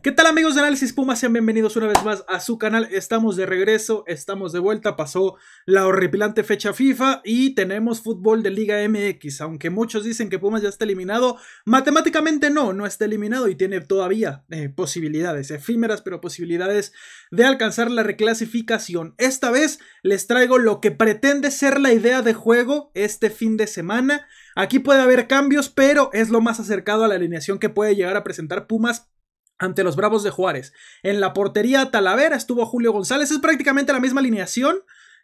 ¿Qué tal amigos de Análisis Pumas? Sean bienvenidos una vez más a su canal. Estamos de regreso, estamos de vuelta. Pasó la horripilante fecha FIFA y tenemos fútbol de Liga MX. Aunque muchos dicen que Pumas ya está eliminado, matemáticamente no, no está eliminado y tiene todavía eh, posibilidades, efímeras, pero posibilidades de alcanzar la reclasificación. Esta vez les traigo lo que pretende ser la idea de juego este fin de semana. Aquí puede haber cambios, pero es lo más acercado a la alineación que puede llegar a presentar Pumas ante los Bravos de Juárez. En la portería Talavera estuvo Julio González. Es prácticamente la misma alineación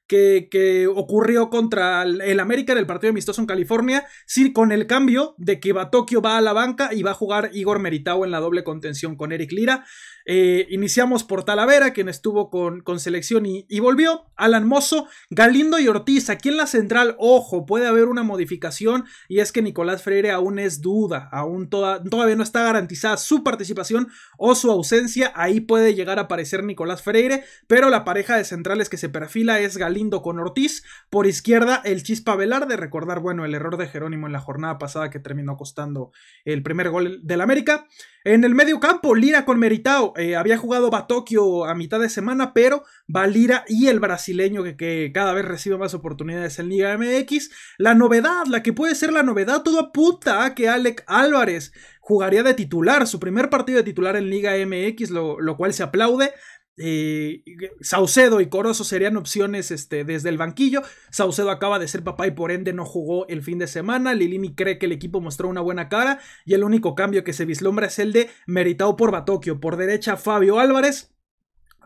que, ocurrió contra el América en el partido amistoso en California, sí, con el cambio de que va va a la banca y va a jugar Igor Meritao en la doble contención con Eric Lira. Eh, iniciamos por Talavera, quien estuvo con, con selección y, volvió. Alan Mozo, Galindo y Ortiz. Aquí en la central, ojo, puede haber una modificación y es que Nicolás Freire aún es duda, aún todavía no está garantizada su participación o su ausencia. Ahí puede llegar a aparecer Nicolás Freire, pero la pareja de centrales que se perfila es Galindo Lindo con Ortiz. Por izquierda, el Chispa Velarde. Recordar, bueno, el error de Jerónimo en la jornada pasada que terminó costando el primer gol del América. En el medio campo, Lira con Meritao. Eh, había jugado Batokio a mitad de semana, pero va Lira y el brasileño que, cada vez recibe más oportunidades en Liga MX. La novedad, la que puede ser la novedad, todo puta a que Alec Álvarez jugaría de titular, su primer partido de titular en Liga MX, lo, cual se aplaude. Eh, Saucedo y Corozo serían opciones este, desde el banquillo. Saucedo acaba de ser papá y por ende no jugó el fin de semana. Lilini cree que el equipo mostró una buena cara y el único cambio que se vislumbra es el de Meritao por Batoquio. Por derecha Fabio Álvarez,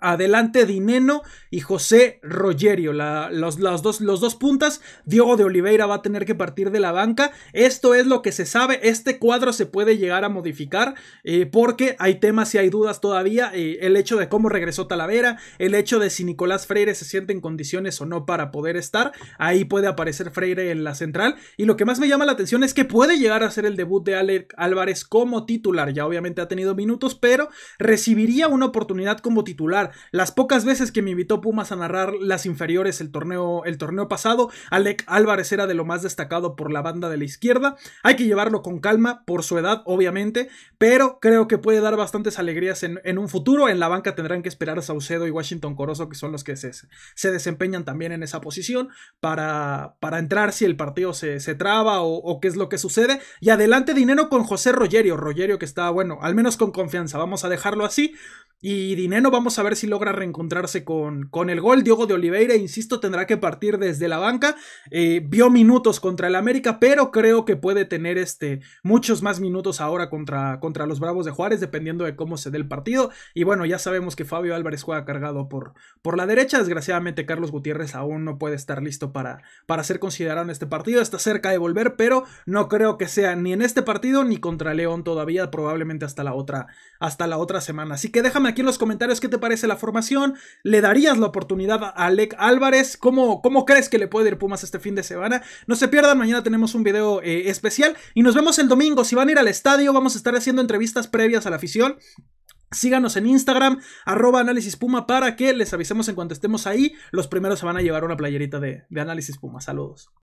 Adelante Dineno y José Rogerio, los, dos, los, dos, puntas. Diego de Oliveira va a tener que partir de la banca. Esto es lo que se sabe. Este cuadro se puede llegar a modificar eh, porque hay temas y hay dudas todavía. Eh, el hecho de cómo regresó Talavera, el hecho de si Nicolás Freire se siente en condiciones o no para poder estar. Ahí puede aparecer Freire en la central. Y lo que más me llama la atención es que puede llegar a ser el debut de Alec Álvarez como titular. Ya obviamente ha tenido minutos, pero recibiría una oportunidad como titular las pocas veces que me invitó Pumas a narrar las inferiores el torneo, el torneo pasado. Alec Álvarez era de lo más destacado por la banda de la izquierda. Hay que llevarlo con calma por su edad, obviamente, pero creo que puede dar bastantes alegrías en, un futuro. En la banca tendrán que esperar a Saucedo y Washington Corozo, que son los que se, desempeñan también en esa posición, para, para entrar si el partido se, se traba o, qué es lo que sucede. Y adelante dinero con José Rogerio. Rogerio que está, bueno, al menos con confianza. Vamos a dejarlo así. Y Dinero vamos a ver si logra reencontrarse con, con el gol. Diego de Oliveira, insisto, tendrá que partir desde la banca. Eh, vio minutos contra el América, pero creo que puede tener este, muchos más minutos ahora contra, contra los Bravos de Juárez, dependiendo de cómo se dé el partido. Y bueno, ya sabemos que Fabio Álvarez juega cargado por, por la derecha. Desgraciadamente, Carlos Gutiérrez aún no puede estar listo para, para ser considerado en este partido. Está cerca de volver, pero no creo que sea ni en este partido ni contra León todavía, probablemente hasta la otra, hasta la otra semana. Así que déjame aquí en los comentarios qué te parece la formación. ¿Le darías la oportunidad a Alec Álvarez? ¿Cómo, cómo crees que le puede ir Pumas este fin de semana? No se pierdan, mañana tenemos un video eh, especial y nos vemos el domingo. Si van a ir al estadio, vamos a estar haciendo entrevistas previas a la afición. Síganos en Instagram, arroba análisis puma, para que les avisemos en cuanto estemos ahí. Los primeros se van a llevar una playerita de, de análisis puma. Saludos.